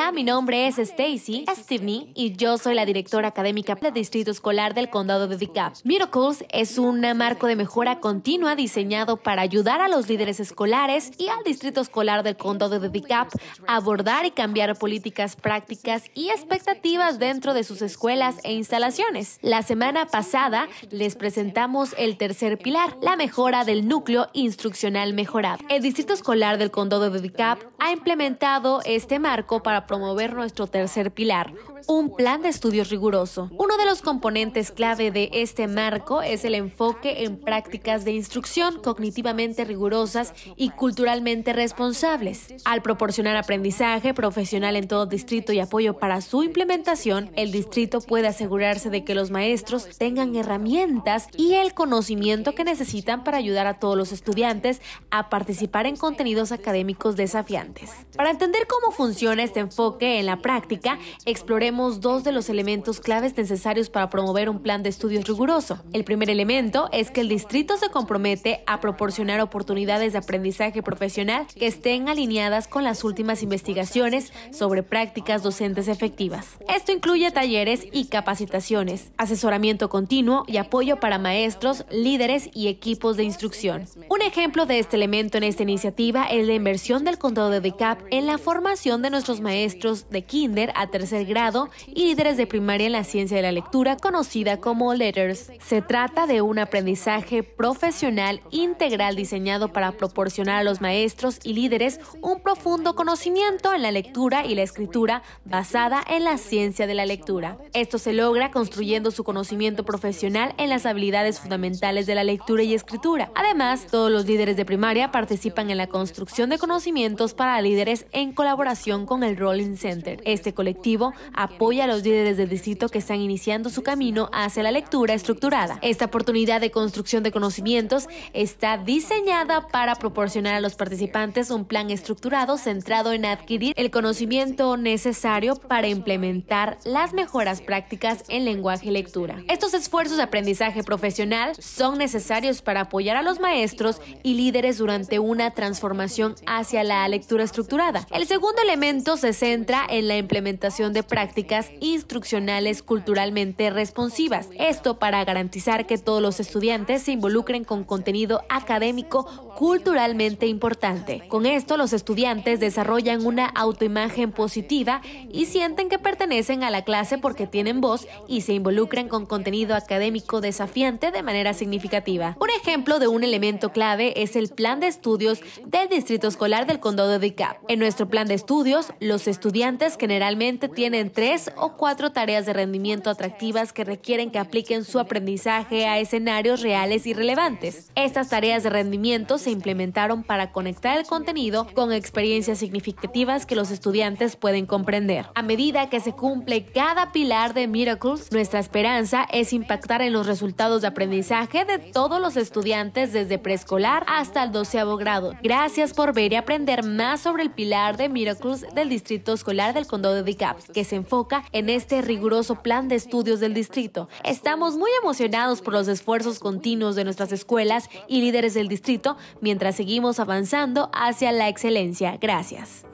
Hola, mi nombre es Stacy Tiffany y yo soy la directora académica del Distrito Escolar del Condado de DeKalb. Miracles es un marco de mejora continua diseñado para ayudar a los líderes escolares y al Distrito Escolar del Condado de DeKalb a abordar y cambiar políticas, prácticas y expectativas dentro de sus escuelas e instalaciones. La semana pasada les presentamos el tercer pilar, la mejora del núcleo instruccional mejorado. El Distrito Escolar del Condado de DeKalb ha implementado este marco para promover nuestro tercer pilar, un plan de estudios riguroso. Uno de los componentes clave de este marco es el enfoque en prácticas de instrucción cognitivamente rigurosas y culturalmente responsables. Al proporcionar aprendizaje profesional en todo distrito y apoyo para su implementación, el distrito puede asegurarse de que los maestros tengan herramientas y el conocimiento que necesitan para ayudar a todos los estudiantes a participar en contenidos académicos desafiantes. Para entender cómo funciona este enfoque en la práctica, exploremos dos de los elementos claves necesarios para promover un plan de estudios riguroso. El primer elemento es que el distrito se compromete a proporcionar oportunidades de aprendizaje profesional que estén alineadas con las últimas investigaciones sobre prácticas docentes efectivas. Esto incluye talleres y capacitaciones, asesoramiento continuo y apoyo para maestros, líderes y equipos de instrucción. Un ejemplo de este elemento en esta iniciativa es la inversión del condado de Decap en la formación de nuestros maestros maestros de kinder a tercer grado y líderes de primaria en la ciencia de la lectura conocida como Letters. Se trata de un aprendizaje profesional integral diseñado para proporcionar a los maestros y líderes un profundo conocimiento en la lectura y la escritura basada en la ciencia de la lectura. Esto se logra construyendo su conocimiento profesional en las habilidades fundamentales de la lectura y escritura. Además, todos los líderes de primaria participan en la construcción de conocimientos para líderes en colaboración con el rol Rolling Center. Este colectivo apoya a los líderes del distrito que están iniciando su camino hacia la lectura estructurada. Esta oportunidad de construcción de conocimientos está diseñada para proporcionar a los participantes un plan estructurado centrado en adquirir el conocimiento necesario para implementar las mejoras prácticas en lenguaje y lectura. Estos esfuerzos de aprendizaje profesional son necesarios para apoyar a los maestros y líderes durante una transformación hacia la lectura estructurada. El segundo elemento se centra en la implementación de prácticas instruccionales culturalmente responsivas. Esto para garantizar que todos los estudiantes se involucren con contenido académico culturalmente importante. Con esto, los estudiantes desarrollan una autoimagen positiva y sienten que pertenecen a la clase porque tienen voz y se involucran con contenido académico desafiante de manera significativa. Un ejemplo de un elemento clave es el plan de estudios del Distrito Escolar del Condado de cap En nuestro plan de estudios, los estudiantes generalmente tienen tres o cuatro tareas de rendimiento atractivas que requieren que apliquen su aprendizaje a escenarios reales y relevantes. Estas tareas de rendimiento se implementaron para conectar el contenido con experiencias significativas que los estudiantes pueden comprender. A medida que se cumple cada pilar de Miracles, nuestra esperanza es impactar en los resultados de aprendizaje de todos los estudiantes desde preescolar hasta el doceavo grado. Gracias por ver y aprender más sobre el pilar de Miracles del Distrito Escolar del Condado de DeKalb, que se enfoca en este riguroso plan de estudios del distrito. Estamos muy emocionados por los esfuerzos continuos de nuestras escuelas y líderes del distrito mientras seguimos avanzando hacia la excelencia. Gracias.